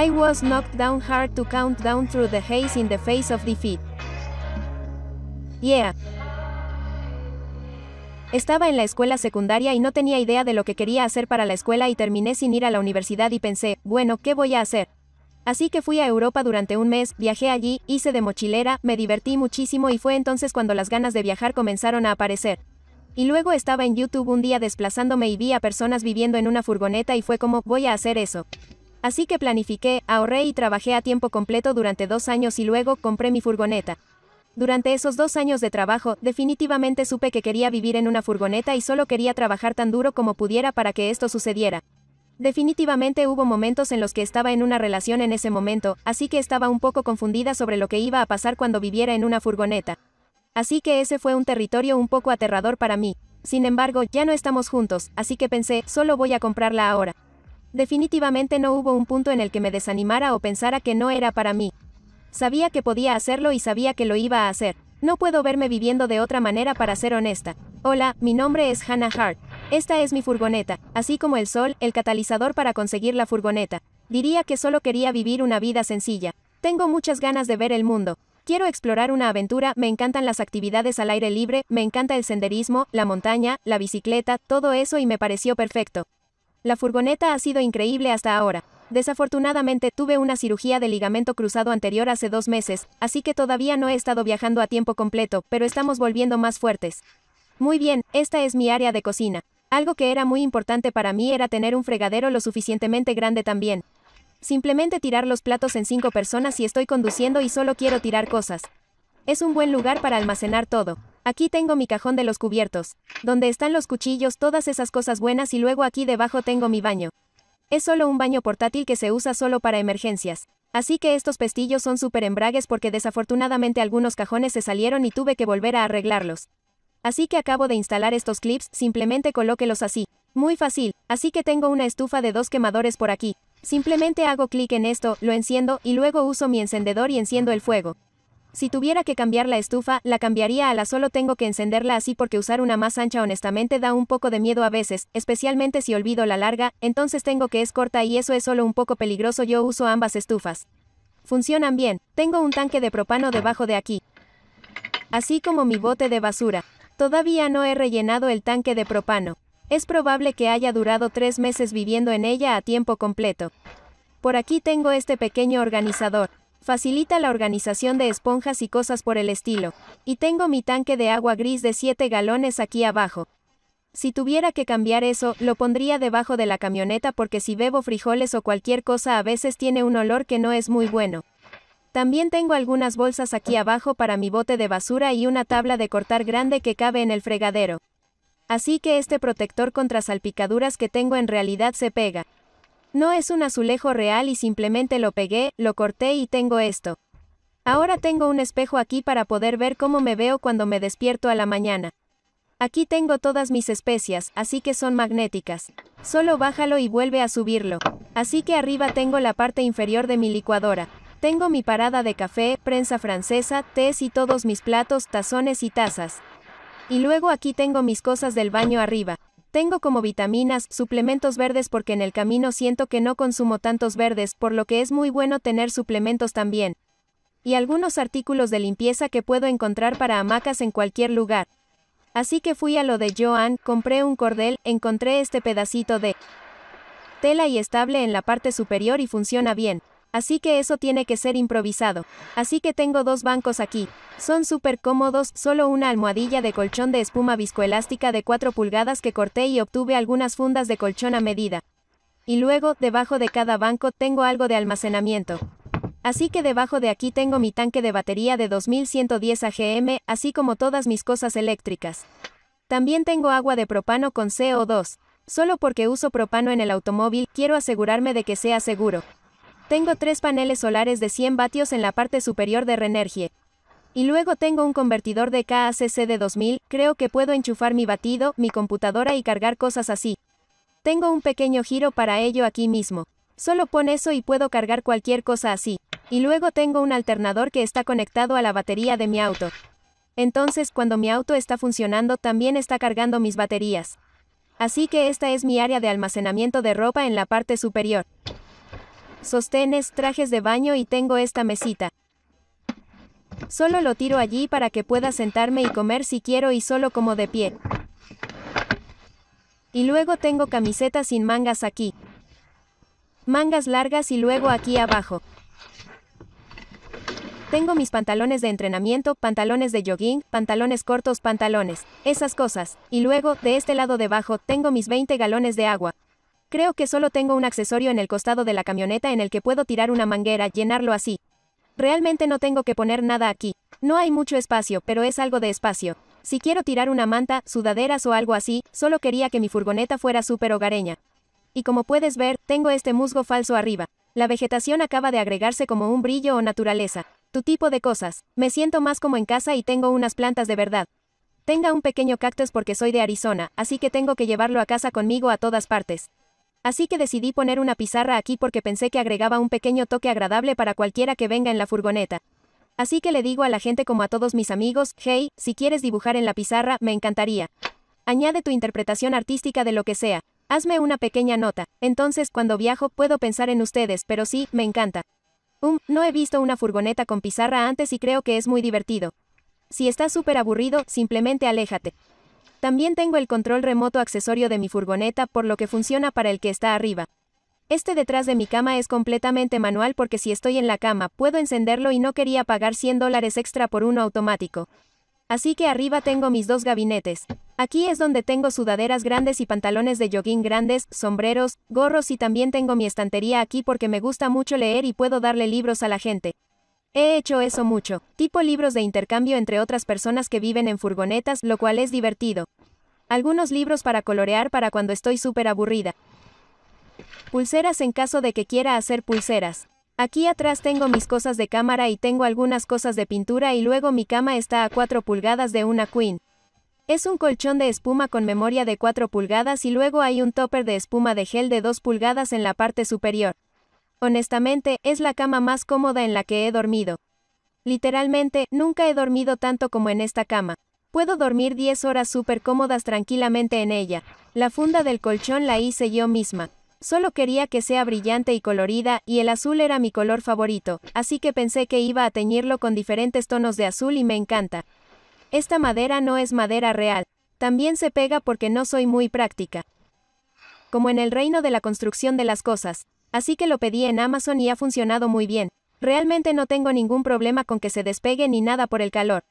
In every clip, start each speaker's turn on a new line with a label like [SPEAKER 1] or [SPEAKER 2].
[SPEAKER 1] I was knocked down hard to count down through the haze in the face of defeat. Yeah. Estaba en la escuela secundaria y no tenía idea de lo que quería hacer para la escuela y terminé sin ir a la universidad y pensé, bueno, ¿qué voy a hacer? Así que fui a Europa durante un mes, viajé allí, hice de mochilera, me divertí muchísimo y fue entonces cuando las ganas de viajar comenzaron a aparecer. Y luego estaba en YouTube un día desplazándome y vi a personas viviendo en una furgoneta y fue como, voy a hacer eso. Así que planifiqué, ahorré y trabajé a tiempo completo durante dos años y luego compré mi furgoneta. Durante esos dos años de trabajo, definitivamente supe que quería vivir en una furgoneta y solo quería trabajar tan duro como pudiera para que esto sucediera. Definitivamente hubo momentos en los que estaba en una relación en ese momento, así que estaba un poco confundida sobre lo que iba a pasar cuando viviera en una furgoneta. Así que ese fue un territorio un poco aterrador para mí. Sin embargo, ya no estamos juntos, así que pensé, solo voy a comprarla ahora. Definitivamente no hubo un punto en el que me desanimara o pensara que no era para mí. Sabía que podía hacerlo y sabía que lo iba a hacer. No puedo verme viviendo de otra manera para ser honesta. Hola, mi nombre es Hannah Hart. Esta es mi furgoneta, así como el sol, el catalizador para conseguir la furgoneta. Diría que solo quería vivir una vida sencilla. Tengo muchas ganas de ver el mundo. Quiero explorar una aventura, me encantan las actividades al aire libre, me encanta el senderismo, la montaña, la bicicleta, todo eso y me pareció perfecto. La furgoneta ha sido increíble hasta ahora. Desafortunadamente tuve una cirugía de ligamento cruzado anterior hace dos meses, así que todavía no he estado viajando a tiempo completo, pero estamos volviendo más fuertes. Muy bien, esta es mi área de cocina. Algo que era muy importante para mí era tener un fregadero lo suficientemente grande también. Simplemente tirar los platos en cinco personas si estoy conduciendo y solo quiero tirar cosas. Es un buen lugar para almacenar todo. Aquí tengo mi cajón de los cubiertos, donde están los cuchillos, todas esas cosas buenas y luego aquí debajo tengo mi baño. Es solo un baño portátil que se usa solo para emergencias. Así que estos pestillos son súper embragues porque desafortunadamente algunos cajones se salieron y tuve que volver a arreglarlos. Así que acabo de instalar estos clips, simplemente colóquelos así. Muy fácil, así que tengo una estufa de dos quemadores por aquí. Simplemente hago clic en esto, lo enciendo y luego uso mi encendedor y enciendo el fuego. Si tuviera que cambiar la estufa, la cambiaría a la solo tengo que encenderla así porque usar una más ancha honestamente da un poco de miedo a veces, especialmente si olvido la larga, entonces tengo que es corta y eso es solo un poco peligroso yo uso ambas estufas. Funcionan bien, tengo un tanque de propano debajo de aquí. Así como mi bote de basura. Todavía no he rellenado el tanque de propano. Es probable que haya durado tres meses viviendo en ella a tiempo completo. Por aquí tengo este pequeño organizador facilita la organización de esponjas y cosas por el estilo, y tengo mi tanque de agua gris de 7 galones aquí abajo. Si tuviera que cambiar eso, lo pondría debajo de la camioneta porque si bebo frijoles o cualquier cosa a veces tiene un olor que no es muy bueno. También tengo algunas bolsas aquí abajo para mi bote de basura y una tabla de cortar grande que cabe en el fregadero. Así que este protector contra salpicaduras que tengo en realidad se pega. No es un azulejo real y simplemente lo pegué, lo corté y tengo esto. Ahora tengo un espejo aquí para poder ver cómo me veo cuando me despierto a la mañana. Aquí tengo todas mis especias, así que son magnéticas. Solo bájalo y vuelve a subirlo. Así que arriba tengo la parte inferior de mi licuadora. Tengo mi parada de café, prensa francesa, tés y todos mis platos, tazones y tazas. Y luego aquí tengo mis cosas del baño arriba. Tengo como vitaminas, suplementos verdes porque en el camino siento que no consumo tantos verdes, por lo que es muy bueno tener suplementos también. Y algunos artículos de limpieza que puedo encontrar para hamacas en cualquier lugar. Así que fui a lo de Joan, compré un cordel, encontré este pedacito de tela y estable en la parte superior y funciona bien. Así que eso tiene que ser improvisado. Así que tengo dos bancos aquí. Son súper cómodos, solo una almohadilla de colchón de espuma viscoelástica de 4 pulgadas que corté y obtuve algunas fundas de colchón a medida. Y luego, debajo de cada banco, tengo algo de almacenamiento. Así que debajo de aquí tengo mi tanque de batería de 2110 AGM, así como todas mis cosas eléctricas. También tengo agua de propano con CO2. Solo porque uso propano en el automóvil, quiero asegurarme de que sea seguro. Tengo tres paneles solares de 100 vatios en la parte superior de Renergie. Y luego tengo un convertidor de KACC de 2000, creo que puedo enchufar mi batido, mi computadora y cargar cosas así. Tengo un pequeño giro para ello aquí mismo. Solo pon eso y puedo cargar cualquier cosa así. Y luego tengo un alternador que está conectado a la batería de mi auto. Entonces, cuando mi auto está funcionando, también está cargando mis baterías. Así que esta es mi área de almacenamiento de ropa en la parte superior sostenes, trajes de baño y tengo esta mesita. Solo lo tiro allí para que pueda sentarme y comer si quiero y solo como de pie. Y luego tengo camisetas sin mangas aquí. Mangas largas y luego aquí abajo. Tengo mis pantalones de entrenamiento, pantalones de jogging, pantalones cortos, pantalones, esas cosas. Y luego, de este lado debajo, tengo mis 20 galones de agua. Creo que solo tengo un accesorio en el costado de la camioneta en el que puedo tirar una manguera, llenarlo así. Realmente no tengo que poner nada aquí. No hay mucho espacio, pero es algo de espacio. Si quiero tirar una manta, sudaderas o algo así, solo quería que mi furgoneta fuera súper hogareña. Y como puedes ver, tengo este musgo falso arriba. La vegetación acaba de agregarse como un brillo o naturaleza. Tu tipo de cosas. Me siento más como en casa y tengo unas plantas de verdad. Tenga un pequeño cactus porque soy de Arizona, así que tengo que llevarlo a casa conmigo a todas partes. Así que decidí poner una pizarra aquí porque pensé que agregaba un pequeño toque agradable para cualquiera que venga en la furgoneta. Así que le digo a la gente como a todos mis amigos, hey, si quieres dibujar en la pizarra, me encantaría. Añade tu interpretación artística de lo que sea. Hazme una pequeña nota. Entonces, cuando viajo, puedo pensar en ustedes, pero sí, me encanta. Um, no he visto una furgoneta con pizarra antes y creo que es muy divertido. Si estás súper aburrido, simplemente aléjate. También tengo el control remoto accesorio de mi furgoneta por lo que funciona para el que está arriba. Este detrás de mi cama es completamente manual porque si estoy en la cama puedo encenderlo y no quería pagar 100 dólares extra por uno automático. Así que arriba tengo mis dos gabinetes. Aquí es donde tengo sudaderas grandes y pantalones de jogging grandes, sombreros, gorros y también tengo mi estantería aquí porque me gusta mucho leer y puedo darle libros a la gente. He hecho eso mucho, tipo libros de intercambio entre otras personas que viven en furgonetas, lo cual es divertido. Algunos libros para colorear para cuando estoy súper aburrida. Pulseras en caso de que quiera hacer pulseras. Aquí atrás tengo mis cosas de cámara y tengo algunas cosas de pintura y luego mi cama está a 4 pulgadas de una queen. Es un colchón de espuma con memoria de 4 pulgadas y luego hay un topper de espuma de gel de 2 pulgadas en la parte superior. Honestamente, es la cama más cómoda en la que he dormido. Literalmente, nunca he dormido tanto como en esta cama. Puedo dormir 10 horas súper cómodas tranquilamente en ella. La funda del colchón la hice yo misma. Solo quería que sea brillante y colorida, y el azul era mi color favorito, así que pensé que iba a teñirlo con diferentes tonos de azul y me encanta. Esta madera no es madera real. También se pega porque no soy muy práctica. Como en el reino de la construcción de las cosas, Así que lo pedí en Amazon y ha funcionado muy bien. Realmente no tengo ningún problema con que se despegue ni nada por el calor.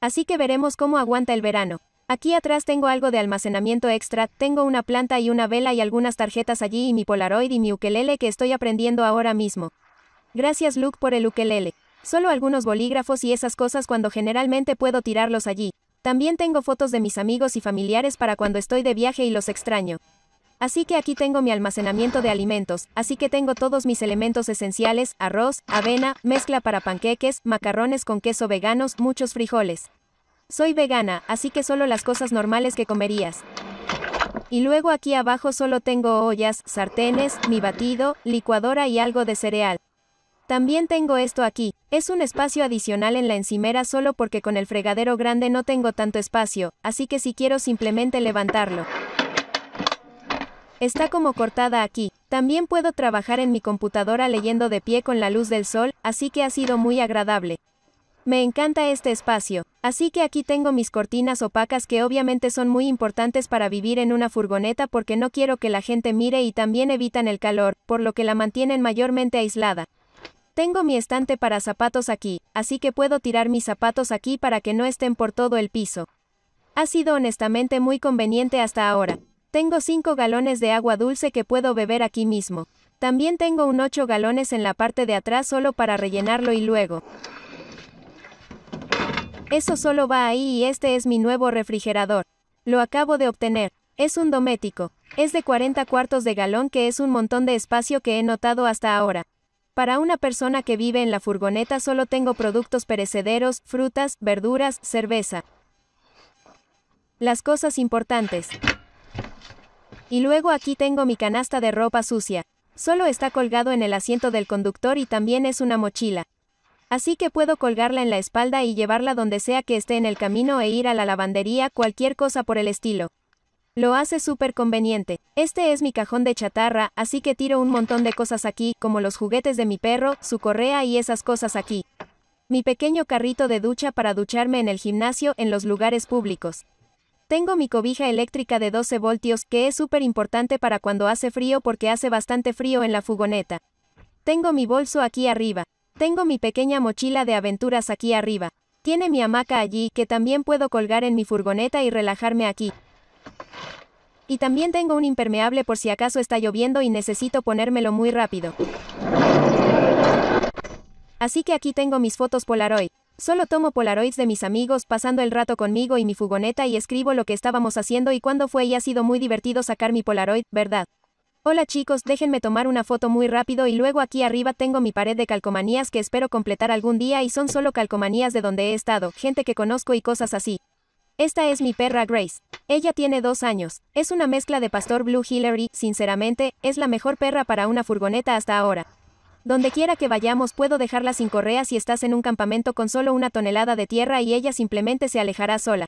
[SPEAKER 1] Así que veremos cómo aguanta el verano. Aquí atrás tengo algo de almacenamiento extra, tengo una planta y una vela y algunas tarjetas allí y mi Polaroid y mi ukelele que estoy aprendiendo ahora mismo. Gracias Luke por el ukelele. Solo algunos bolígrafos y esas cosas cuando generalmente puedo tirarlos allí. También tengo fotos de mis amigos y familiares para cuando estoy de viaje y los extraño. Así que aquí tengo mi almacenamiento de alimentos, así que tengo todos mis elementos esenciales, arroz, avena, mezcla para panqueques, macarrones con queso veganos, muchos frijoles. Soy vegana, así que solo las cosas normales que comerías. Y luego aquí abajo solo tengo ollas, sartenes, mi batido, licuadora y algo de cereal. También tengo esto aquí, es un espacio adicional en la encimera solo porque con el fregadero grande no tengo tanto espacio, así que si quiero simplemente levantarlo. Está como cortada aquí. También puedo trabajar en mi computadora leyendo de pie con la luz del sol, así que ha sido muy agradable. Me encanta este espacio, así que aquí tengo mis cortinas opacas que obviamente son muy importantes para vivir en una furgoneta porque no quiero que la gente mire y también evitan el calor, por lo que la mantienen mayormente aislada. Tengo mi estante para zapatos aquí, así que puedo tirar mis zapatos aquí para que no estén por todo el piso. Ha sido honestamente muy conveniente hasta ahora. Tengo 5 galones de agua dulce que puedo beber aquí mismo. También tengo un 8 galones en la parte de atrás solo para rellenarlo y luego. Eso solo va ahí y este es mi nuevo refrigerador. Lo acabo de obtener. Es un domético. Es de 40 cuartos de galón que es un montón de espacio que he notado hasta ahora. Para una persona que vive en la furgoneta solo tengo productos perecederos, frutas, verduras, cerveza. Las cosas importantes. Y luego aquí tengo mi canasta de ropa sucia. Solo está colgado en el asiento del conductor y también es una mochila. Así que puedo colgarla en la espalda y llevarla donde sea que esté en el camino e ir a la lavandería, cualquier cosa por el estilo. Lo hace súper conveniente. Este es mi cajón de chatarra, así que tiro un montón de cosas aquí, como los juguetes de mi perro, su correa y esas cosas aquí. Mi pequeño carrito de ducha para ducharme en el gimnasio, en los lugares públicos. Tengo mi cobija eléctrica de 12 voltios, que es súper importante para cuando hace frío porque hace bastante frío en la furgoneta. Tengo mi bolso aquí arriba. Tengo mi pequeña mochila de aventuras aquí arriba. Tiene mi hamaca allí, que también puedo colgar en mi furgoneta y relajarme aquí. Y también tengo un impermeable por si acaso está lloviendo y necesito ponérmelo muy rápido. Así que aquí tengo mis fotos Polaroid. Solo tomo polaroids de mis amigos pasando el rato conmigo y mi furgoneta y escribo lo que estábamos haciendo y cuándo fue y ha sido muy divertido sacar mi polaroid, ¿verdad? Hola chicos, déjenme tomar una foto muy rápido y luego aquí arriba tengo mi pared de calcomanías que espero completar algún día y son solo calcomanías de donde he estado, gente que conozco y cosas así. Esta es mi perra Grace. Ella tiene dos años, es una mezcla de pastor Blue Hillary, sinceramente, es la mejor perra para una furgoneta hasta ahora. Donde quiera que vayamos puedo dejarla sin correas si estás en un campamento con solo una tonelada de tierra y ella simplemente se alejará sola.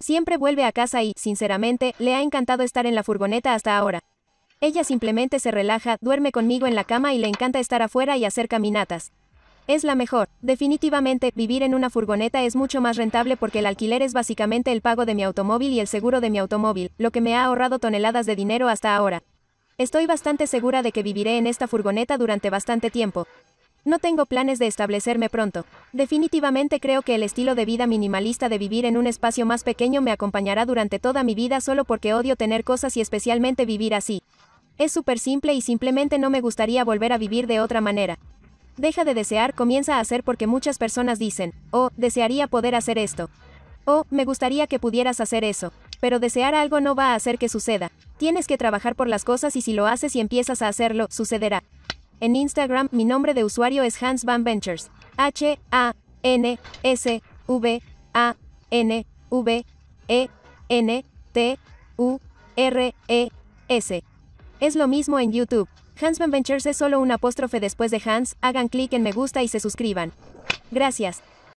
[SPEAKER 1] Siempre vuelve a casa y, sinceramente, le ha encantado estar en la furgoneta hasta ahora. Ella simplemente se relaja, duerme conmigo en la cama y le encanta estar afuera y hacer caminatas. Es la mejor. Definitivamente, vivir en una furgoneta es mucho más rentable porque el alquiler es básicamente el pago de mi automóvil y el seguro de mi automóvil, lo que me ha ahorrado toneladas de dinero hasta ahora. Estoy bastante segura de que viviré en esta furgoneta durante bastante tiempo. No tengo planes de establecerme pronto. Definitivamente creo que el estilo de vida minimalista de vivir en un espacio más pequeño me acompañará durante toda mi vida solo porque odio tener cosas y especialmente vivir así. Es súper simple y simplemente no me gustaría volver a vivir de otra manera. Deja de desear, comienza a hacer porque muchas personas dicen, oh, desearía poder hacer esto. Oh, me gustaría que pudieras hacer eso pero desear algo no va a hacer que suceda. Tienes que trabajar por las cosas y si lo haces y empiezas a hacerlo, sucederá. En Instagram, mi nombre de usuario es Hans Van Ventures. H A N S V A N V E N T U R E S. Es lo mismo en YouTube. Hans Van Ventures es solo un apóstrofe después de Hans. Hagan clic en me gusta y se suscriban. Gracias.